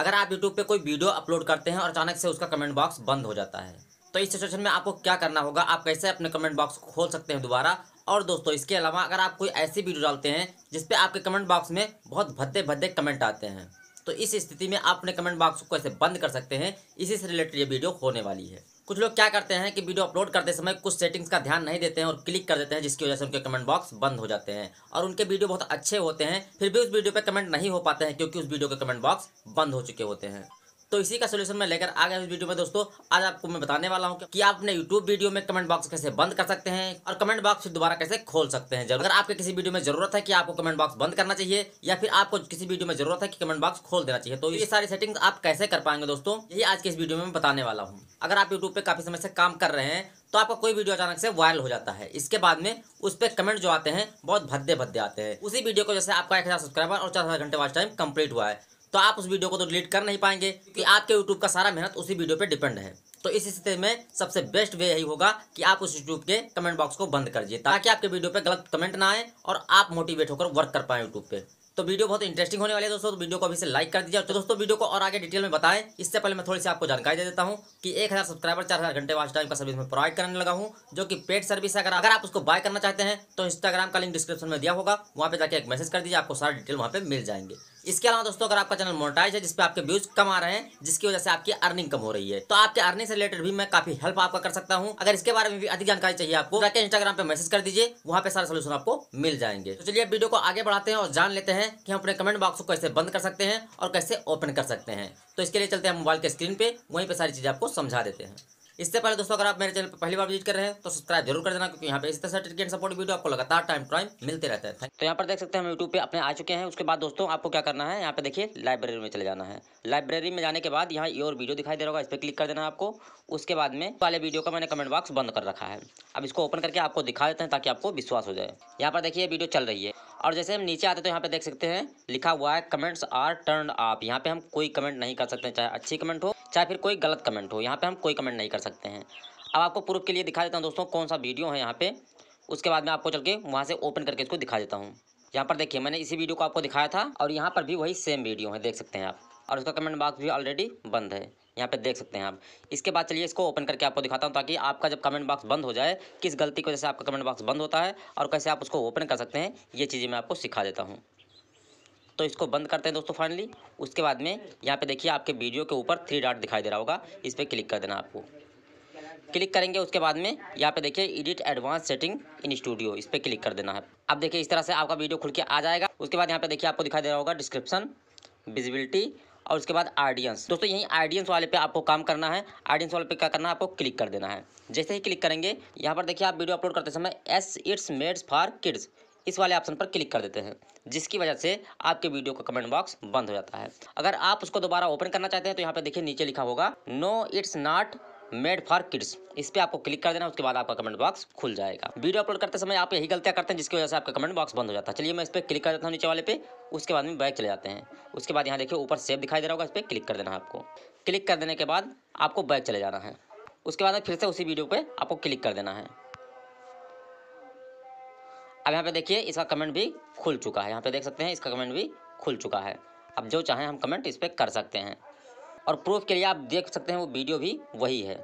अगर आप यूट्यूब पर कोई वीडियो अपलोड करते हैं और अचानक से उसका कमेंट बॉक्स बंद हो जाता है तो इस सिचुएशन में आपको क्या करना होगा आप कैसे अपने कमेंट बॉक्स खोल सकते हैं दोबारा और दोस्तों इसके अलावा अगर आप कोई ऐसी वीडियो डालते हैं जिसपे आपके कमेंट बॉक्स में बहुत भद्दे भद्दे कमेंट आते हैं तो इस स्थिति में आप अपने कमेंट बॉक्स को कैसे बंद कर सकते हैं इसी से रिलेटेड ये वीडियो होने वाली है कुछ लोग क्या करते हैं कि वीडियो अपलोड करते समय कुछ सेटिंग्स का ध्यान नहीं देते हैं और क्लिक कर देते हैं जिसकी वजह से उनके कमेंट बॉक्स बंद हो जाते हैं और उनके वीडियो बहुत अच्छे होते हैं फिर भी उस वीडियो पर कमेंट नहीं हो पाते हैं क्योंकि उस वीडियो के कमेंट बॉक्स बंद हो चुके होते हैं तो इसी का सोल्यूशन मैं लेकर आ गया इस वीडियो में दोस्तों आज आपको मैं बताने वाला हूँ कि आप अपने यूट्यूब वीडियो में कमेंट बॉक्स कैसे बंद कर सकते हैं और कमेंट बॉक्स दोबारा कैसे खोल सकते हैं अगर आपके किसी वीडियो में जरूरत है कि आपको कमेंट बॉक्स बंद करना चाहिए या फिर आपको किसी वीडियो में जरूरत है कि कमेंट बॉक्स खोल देना चाहिए तो ये सारी सेटिंग आप कैसे कर पाएंगे दोस्तों यही आज के इस वीडियो में बताने वाला हूँ अगर आप यूट्यूब पर काफ़ी समय से काम कर रहे हैं तो आपका कोई वीडियो अचानक से वायरल हो जाता है इसके बाद में उस पर कमेंट जो आते हैं बहुत भद्दे भद्दे आते हैं उसी वीडियो को जैसे आपका एक हज़ार सब्सक्राइबर और चार हज़ार घंटे वाच टाइम कंप्लीट हुआ है तो आप उस वीडियो को तो डिलीट कर नहीं पाएंगे कि आपके यूट्यूब का सारा मेहनत उसी वीडियो पर डिपेंड है तो इस स्थिति में सबसे बेस्ट वे यही होगा कि आप उस यूट्यूब के कमेंट बॉक्स को बंद कर दिए ताकि आपके वीडियो पे गलत कमेंट ना आए और आप मोटिवेट होकर वर्क कर पाए यूट्यूब पे तो वीडियो बहुत इंटरेस्टिंग होने वाले है दोस्तों तो वीडियो को अभी से लाइक कर दीजिए तो दोस्तों वीडियो को और आगे डिटेल में बताएं इससे पहले मैं थोड़ी सी आपको जानकारी दे देता हूं कि एक हज़ार सब्सक्राइबर चार हज़ार घंटे वाच टाइम का सर्विस में प्रोवाइड करने लगा हूं जो कि पेड सर्विस है अगर अगर आप उसको बाय करना चाहते हैं तो इंस्टाग्राम का लिंक डिस्क्रिप्शन में दिया होगा वहाँ पर जाकर एक मैसेज कर दीजिए आपको सारा डिटेल वहाँ पर मिल जाएंगे इसके अलावा दोस्तों अगर आपका चैनल मोनेटाइज है जिसपे आपके व्यूज कम आ रहे हैं जिसकी वजह से आपकी अर्निंग कम हो रही है तो आपके अर्निंग से रिलेटेड भी मैं काफी हेल्प आपका कर सकता हूँ अगर इसके बारे में भी अधिक जानकारी चाहिए आपको तो इंस्टाग्राम पे मैसेज कर दीजिए वहाँ पे सारे सोल्यूशन आपको मिल जाएंगे तो चलिए वीडियो को आगे बढ़ाते हैं और जान लेते हैं कि हम अपने कमेंट बॉक्स को कैसे बंद कर सकते हैं और कैसे ओपन कर सकते हैं तो इसके लिए चलते हैं मोबाइल के स्क्रीन पे वहीं पर सारी चीज़ आपको समझा देते हैं इससे पहले दोस्तों अगर आप मेरे चैनल पर पहली बार विजिट कर रहे हैं तो सब्सक्राइब जरूर कर देना क्योंकि यहाँ पे इस तरह सर्टिफिकेट सपोर्ट वीडियो आपको लगातार टाइम टाइम मिलते रहते हैं तो यहाँ पर देख सकते हैं हम यूट्यूब पे अपने आ चुके हैं उसके बाद दोस्तों आपको क्या करना है यहाँ पे देखिए लाइब्रेरी में चले जाना है लाइब्रेरी में जाने के बाद यहाँ योर वीडियो दिखाई दे रहा होगा इस पर क्लिक कर देना आपको उसके बाद में वाले वीडियो का मैंने कमेंट बॉक्स बंद कर रखा है अब इसको ओपन करके आपको दिखा देते हैं ताकि आपको विश्वास हो जाए यहाँ पर देखिए वीडियो चल रही है और जैसे हम नीचे आते तो यहाँ पे देख सकते हैं लिखा हुआ है कमेंट्स आर टर्न ऑफ यहाँ पे हम कोई कमेंट नहीं कर सकते चाहे अच्छी कमेंट हो चाहे फिर कोई गलत कमेंट हो यहाँ पे हम कोई कमेंट नहीं कर सकते हैं अब आपको प्रूफ के लिए दिखा देता हूँ दोस्तों कौन सा वीडियो है यहाँ पे उसके बाद में आपको चल के वहाँ से ओपन करके इसको दिखा देता हूँ यहाँ पर देखिए मैंने इसी वीडियो को आपको दिखाया था और यहाँ पर भी वही सेम वीडियो है देख सकते हैं आप और उसका कमेंट बॉक्स भी ऑलरेडी बंद है यहाँ पे देख सकते हैं आप इसके बाद चलिए इसको ओपन करके आपको दिखाता हूँ ताकि आपका जब कमेंट बॉक्स बंद हो जाए किस गलती की वजह से आपका कमेंट बॉक्स बंद होता है और कैसे आप उसको ओपन कर सकते हैं ये चीज़ें मैं आपको सिखा देता हूँ तो इसको बंद करते हैं दोस्तों फाइनली उसके बाद में यहाँ पे देखिए आपके वीडियो के ऊपर थ्री डॉट दिखाई दे रहा होगा इस पर क्लिक कर देना आपको क्लिक करेंगे उसके बाद में यहाँ पे देखिए edit advance setting in studio इस पर क्लिक कर देना है अब देखिए इस तरह से आपका वीडियो खुल के आ जाएगा उसके बाद यहाँ पे देखिए आपको दिखाई दे रहा होगा डिस्क्रिप्शन विजिबिलिटी और उसके बाद ऑडियंस दोस्तों यही ऑडियंस वाले पे आपको काम करना है ऑडियंस वाले पे क्या करना है आपको क्लिक कर देना है जैसे ही क्लिक करेंगे यहाँ पर देखिए आप वीडियो अपलोड करते समय yes it's made for kids इस वाले ऑप्शन पर क्लिक कर देते हैं जिसकी वजह से आपके वीडियो का कमेंट बॉक्स बंद हो जाता है अगर आप उसको दोबारा ओपन करना चाहते हैं तो यहाँ पे देखिए नीचे लिखा होगा no it's not made for kids इस पर आपको क्लिक कर देना उसके बाद आपका कमेंट बॉक्स खुल जाएगा वीडियो अपलोड करते समय आप यही गलतियाँ करते हैं जिसकी वजह से आपका कमेंट बॉक्स बंद हो जाता है चलिए मैं इस पर क्लिक कर देता हूँ नीचे वाले पे उसके बाद में बैक चले जाते हैं उसके बाद यहाँ देखिए ऊपर सेव दिखाई दे रहा होगा इस पर क्लिक कर देना आपको क्लिक कर देने के बाद आपको बैक चले जाना है उसके बाद फिर से उसी वीडियो पर आपको क्लिक कर देना है अब यहाँ पे देखिए इसका कमेंट भी खुल चुका है यहाँ पे देख सकते हैं इसका कमेंट भी खुल चुका है अब जो चाहें हम कमेंट इस पर कर सकते हैं और प्रूफ के लिए आप देख सकते हैं वो वीडियो भी वही है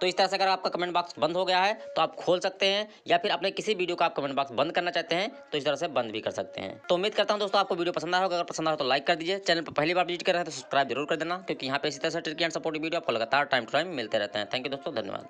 तो इस तरह से अगर आपका कमेंट बॉक्स बंद हो गया है तो आप खोल सकते हैं या फिर अपने किसी वीडियो का आप कमेंट बॉक्स बंद करना चाहते हैं तो इस तरह से बंद भी कर सकते हैं तो उम्मीद करता हूं दोस्तों आपको वीडियो पसंद आया होगा अगर पसंद आया तो लाइक कर दीजिए चैनल पर पहली बार विजिट कर रहे हैं तो सब्सक्राइब जरूर कर देना क्योंकि यहाँ पे इसी तरह से ट्रिक एंड सपोर्टिव वीडियो आपको लगातार टाइम टू टाइम मिलते रहते हैं थैंक यू दोस्तों धन्यवाद